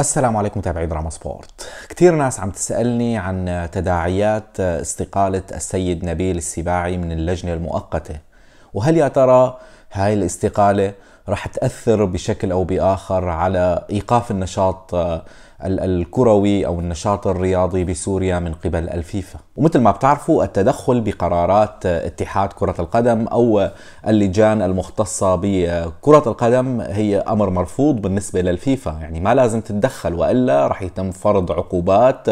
السلام عليكم متابعي دراما سبورت كثير ناس عم تسألني عن تداعيات استقالة السيد نبيل السباعي من اللجنة المؤقتة وهل يا ترى هاي الاستقالة رح تأثر بشكل أو بآخر على إيقاف النشاط الكروي أو النشاط الرياضي بسوريا من قبل الفيفا ومثل ما بتعرفوا التدخل بقرارات اتحاد كرة القدم أو اللجان المختصة بكرة القدم هي أمر مرفوض بالنسبة للفيفا يعني ما لازم تتدخل وإلا رح يتم فرض عقوبات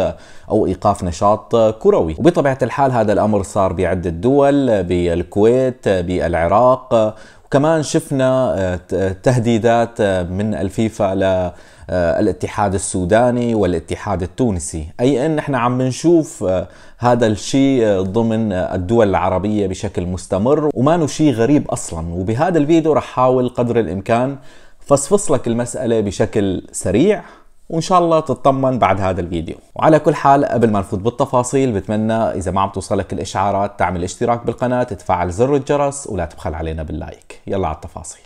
أو إيقاف نشاط كروي وبطبيعة الحال هذا الأمر صار بعدة دول بالكويت بالعراق وكمان شفنا آه، آه، تهديدات آه، من الفيفا ل الاتحاد السوداني والاتحاد التونسي أي أن احنا عم نشوف هذا الشيء ضمن الدول العربية بشكل مستمر وما شيء غريب أصلا وبهذا الفيديو رح حاول قدر الإمكان فصفص لك المسألة بشكل سريع وان شاء الله تطمن بعد هذا الفيديو وعلى كل حال قبل ما نفوت بالتفاصيل بتمنى اذا ما عم توصلك الاشعارات تعمل اشتراك بالقناه تتفعل زر الجرس ولا تبخل علينا باللايك يلا على التفاصيل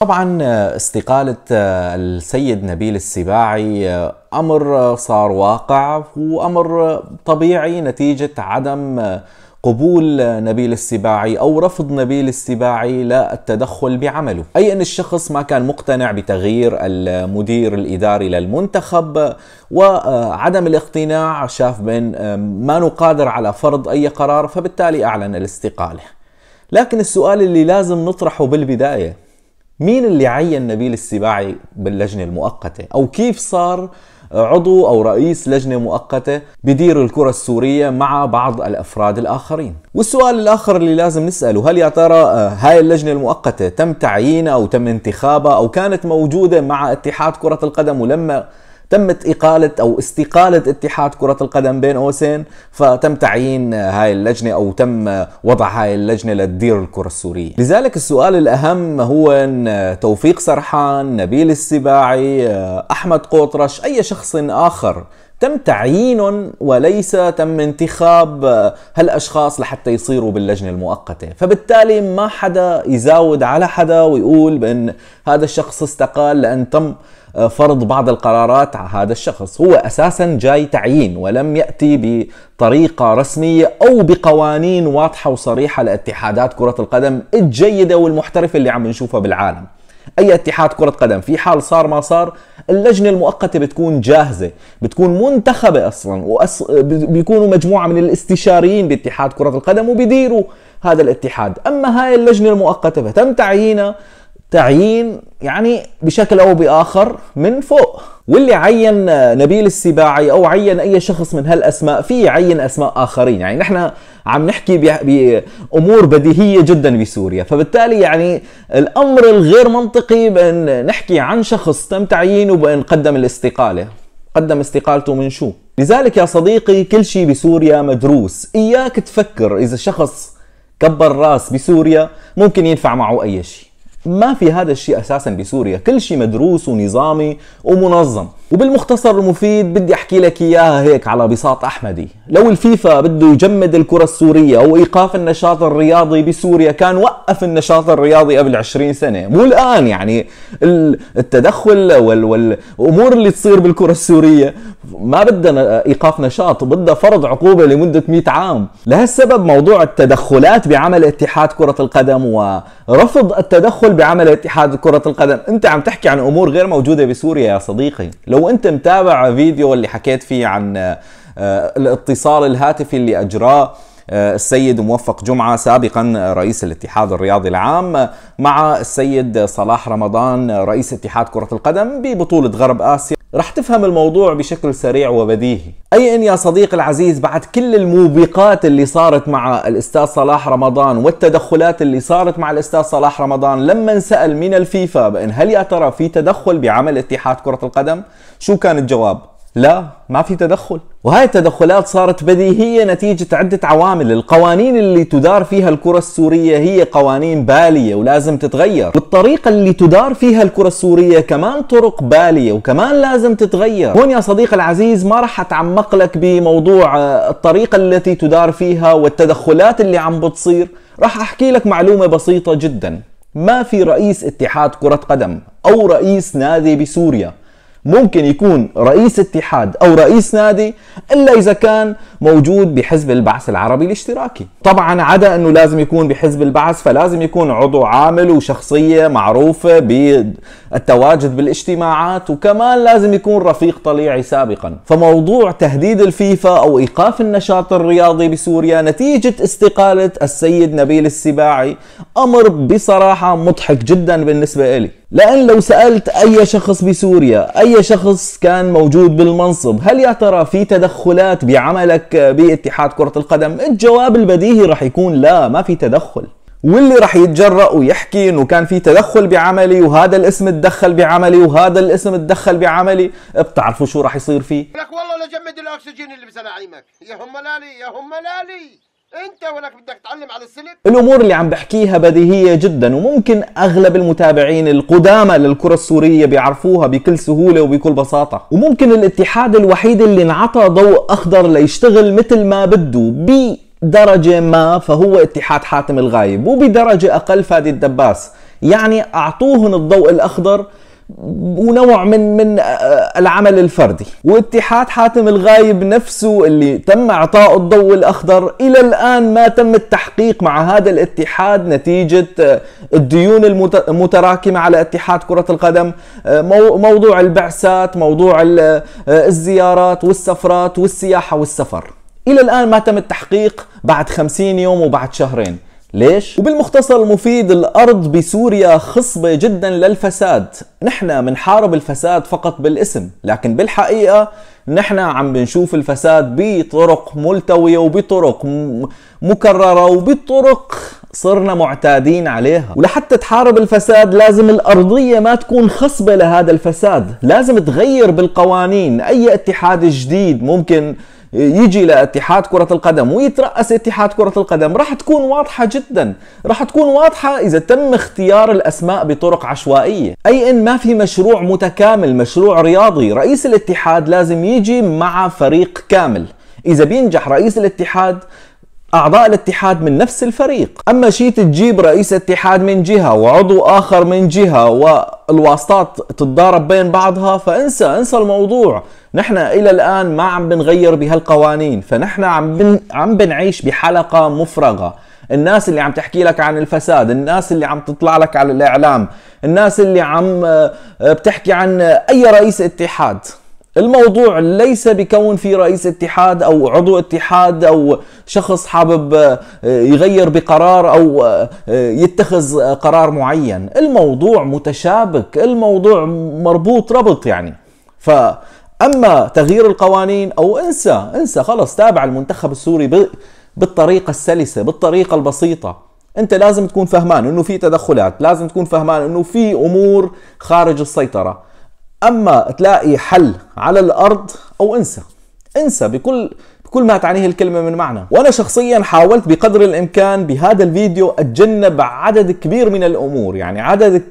طبعا استقالة آه، السيد نبيل السباعي آه، أمر آه، صار واقع وأمر طبيعي نتيجة عدم قبول نبيل السباعي أو رفض نبيل السباعي للتدخل بعمله أي أن الشخص ما كان مقتنع بتغيير المدير الإداري للمنتخب وعدم الاقتناع شاف بأن ما نقادر على فرض أي قرار فبالتالي أعلن الاستقالة لكن السؤال اللي لازم نطرحه بالبداية مين اللي عين نبيل السباعي باللجنة المؤقتة أو كيف صار عضو أو رئيس لجنة مؤقتة بدير الكرة السورية مع بعض الأفراد الآخرين والسؤال الآخر اللي لازم نسأله هل يا ترى آه، هاي اللجنة المؤقتة تم تعيينها أو تم انتخابها أو كانت موجودة مع اتحاد كرة القدم ولما تمت إقالة أو استقالة اتحاد كرة القدم بين أوسين فتم تعيين هاي اللجنة أو تم وضع هاي اللجنة لتدير الكرة السورية لذلك السؤال الأهم هو أن توفيق سرحان نبيل السباعي أحمد قوطرش أي شخص آخر تم تعيين وليس تم انتخاب هالاشخاص لحتى يصيروا باللجنه المؤقته، فبالتالي ما حدا يزاود على حدا ويقول بان هذا الشخص استقال لان تم فرض بعض القرارات على هذا الشخص، هو اساسا جاي تعيين ولم ياتي بطريقه رسميه او بقوانين واضحه وصريحه لاتحادات كره القدم الجيده والمحترفه اللي عم نشوفها بالعالم. اي اتحاد كره قدم في حال صار ما صار اللجنه المؤقته بتكون جاهزه بتكون منتخبه اصلا وأص... بيكونوا مجموعه من الاستشاريين باتحاد كره القدم وبيديروا هذا الاتحاد اما هاي اللجنه المؤقته فتم تعيينها تعيين يعني بشكل او باخر من فوق واللي عين نبيل السباعي او عين اي شخص من هالاسماء في يعين اسماء اخرين يعني نحن عم نحكي بامور بديهيه جدا بسوريا فبالتالي يعني الامر الغير منطقي بان نحكي عن شخص تم تعيينه بان قدم الاستقاله قدم استقالته من شو لذلك يا صديقي كل شيء بسوريا مدروس اياك تفكر اذا شخص كبر راس بسوريا ممكن ينفع معه اي شيء ما في هذا الشيء اساسا بسوريا كل شيء مدروس ونظامي ومنظم وبالمختصر المفيد بدي احكي لك اياها هيك على بساط احمدي لو الفيفا بده يجمد الكره السوريه او ايقاف النشاط الرياضي بسوريا كان وقف النشاط الرياضي قبل 20 سنه مو الان يعني التدخل وال والامور اللي تصير بالكره السوريه ما بدها ايقاف نشاط بدها فرض عقوبه لمده 100 عام لهالسبب موضوع التدخلات بعمل اتحاد كره القدم ورفض التدخل بعمل اتحاد كره القدم انت عم تحكي عن امور غير موجوده بسوريا يا صديقي لو لو انت متابع فيديو اللي حكيت فيه عن آه، الاتصال الهاتفي اللي اجراه آه، السيد موفق جمعة سابقا رئيس الاتحاد الرياضي العام مع السيد صلاح رمضان رئيس اتحاد كرة القدم ببطولة غرب آسيا رح تفهم الموضوع بشكل سريع وبديهي أي أن يا صديقي العزيز بعد كل الموبقات اللي صارت مع الأستاذ صلاح رمضان والتدخلات اللي صارت مع الأستاذ صلاح رمضان لما انسأل من الفيفا بأن هل يا ترى في تدخل بعمل اتحاد كرة القدم شو كان الجواب لا ما في تدخل وهاي التدخلات صارت بديهية نتيجة عدة عوامل القوانين اللي تدار فيها الكرة السورية هي قوانين بالية ولازم تتغير والطريقة اللي تدار فيها الكرة السورية كمان طرق بالية وكمان لازم تتغير هون يا صديقي العزيز ما راح اتعمق لك بموضوع آه، الطريقة التي تدار فيها والتدخلات اللي عم بتصير راح احكي لك معلومة بسيطة جدا ما في رئيس اتحاد كرة قدم او رئيس نادي بسوريا ممكن يكون رئيس اتحاد او رئيس نادي الا اذا كان موجود بحزب البعث العربي الاشتراكي، طبعا عدا انه لازم يكون بحزب البعث فلازم يكون عضو عامل وشخصيه معروفه بالتواجد بالاجتماعات وكمان لازم يكون رفيق طليعي سابقا، فموضوع تهديد الفيفا او ايقاف النشاط الرياضي بسوريا نتيجه استقاله السيد نبيل السباعي امر بصراحه مضحك جدا بالنسبه لي. لأن لو سألت أي شخص بسوريا أي شخص كان موجود بالمنصب هل يا ترى في تدخلات بعملك باتحاد كرة القدم الجواب البديهي رح يكون لا ما في تدخل واللي رح يتجرأ ويحكي انه كان في تدخل بعملي وهذا الاسم تدخل بعملي وهذا الاسم تدخل بعملي بتعرفوا شو رح يصير فيه لك والله لجمد الاكسجين اللي بزلاعيمك يا هم لالي يا هم لالي انت وينك بدك تعلم على السلك الامور اللي عم بحكيها بديهيه جدا وممكن اغلب المتابعين القدامى للكره السوريه بيعرفوها بكل سهوله وبكل بساطه وممكن الاتحاد الوحيد اللي انعطى ضوء اخضر ليشتغل مثل ما بده بدرجه ما فهو اتحاد حاتم الغايب وبدرجه اقل فادي الدباس يعني اعطوهن الضوء الاخضر ونوع من من آه، العمل الفردي واتحاد حاتم الغايب نفسه اللي تم اعطائه الضوء الاخضر الى الان ما تم التحقيق مع هذا الاتحاد نتيجه آه، الديون المتراكمه على اتحاد كره القدم آه، موضوع البعثات موضوع الزيارات والسفرات والسياحه والسفر الى الان ما تم التحقيق بعد خمسين يوم وبعد شهرين ليش؟ وبالمختصر المفيد الأرض بسوريا خصبة جدا للفساد نحن منحارب الفساد فقط بالاسم لكن بالحقيقة نحن عم بنشوف الفساد بطرق ملتوية وبطرق مكررة وبطرق صرنا معتادين عليها ولحتى تحارب الفساد لازم الأرضية ما تكون خصبة لهذا الفساد لازم تغير بالقوانين أي اتحاد جديد ممكن يجي اتحاد كرة القدم ويترأس اتحاد كرة القدم راح تكون واضحة جدا راح تكون واضحة إذا تم اختيار الأسماء بطرق عشوائية أي إن ما في مشروع متكامل مشروع رياضي رئيس الاتحاد لازم يجي مع فريق كامل إذا بينجح رئيس الاتحاد أعضاء الاتحاد من نفس الفريق أما شيء تجيب رئيس اتحاد من جهة وعضو آخر من جهة والواسطات تتضارب بين بعضها فانسى انسى الموضوع نحن إلى الآن ما عم بنغير بهالقوانين فنحن عم, بن... عم بنعيش بحلقة مفرغة الناس اللي عم تحكي لك عن الفساد الناس اللي عم تطلع لك على الإعلام الناس اللي عم آه، بتحكي عن أي رئيس اتحاد الموضوع ليس بكون في رئيس اتحاد او عضو اتحاد او شخص حابب آه، يغير بقرار او آه، آه، يتخذ قرار معين، الموضوع متشابك، الموضوع مربوط ربط يعني. فاما تغيير القوانين او انسى انسى خلص تابع المنتخب السوري بالطريقه السلسه، بالطريقه البسيطه. انت لازم تكون فهمان انه في تدخلات، لازم تكون فهمان انه في امور خارج السيطره. اما تلاقي حل على الارض او انسى انسى بكل كل ما تعنيه الكلمة من معنى وأنا شخصيا حاولت بقدر الإمكان بهذا الفيديو أتجنب عدد كبير من الأمور يعني عدد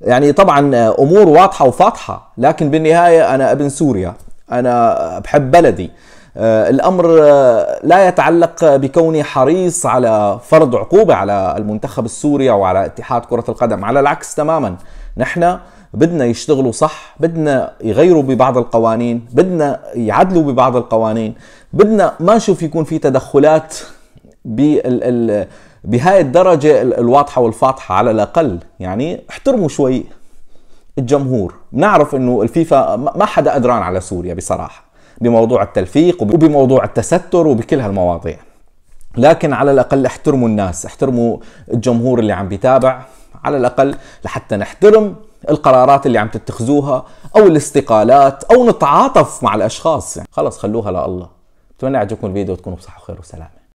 يعني طبعا أمور واضحة وفاضحة لكن بالنهاية أنا ابن سوريا أنا بحب بلدي آه، الأمر آه، لا يتعلق بكوني حريص على فرض عقوبة على المنتخب السوري أو على اتحاد كرة القدم على العكس تماما نحن بدنا يشتغلوا صح بدنا يغيروا ببعض القوانين بدنا يعدلوا ببعض القوانين بدنا ما نشوف يكون في تدخلات بال بهاي الدرجة الواضحة والفاضحة على الأقل يعني احترموا شوي الجمهور نعرف انه الفيفا ما حدا قدران على سوريا بصراحة بموضوع التلفيق وبموضوع التستر وبكل هالمواضيع لكن على الأقل احترموا الناس احترموا الجمهور اللي عم بيتابع على الأقل لحتى نحترم القرارات اللي عم تتخذوها او الاستقالات او نتعاطف مع الاشخاص يعني خلص خلوها لله اتمنى يعجبكم الفيديو وتكونوا بصحه وخير وسلامه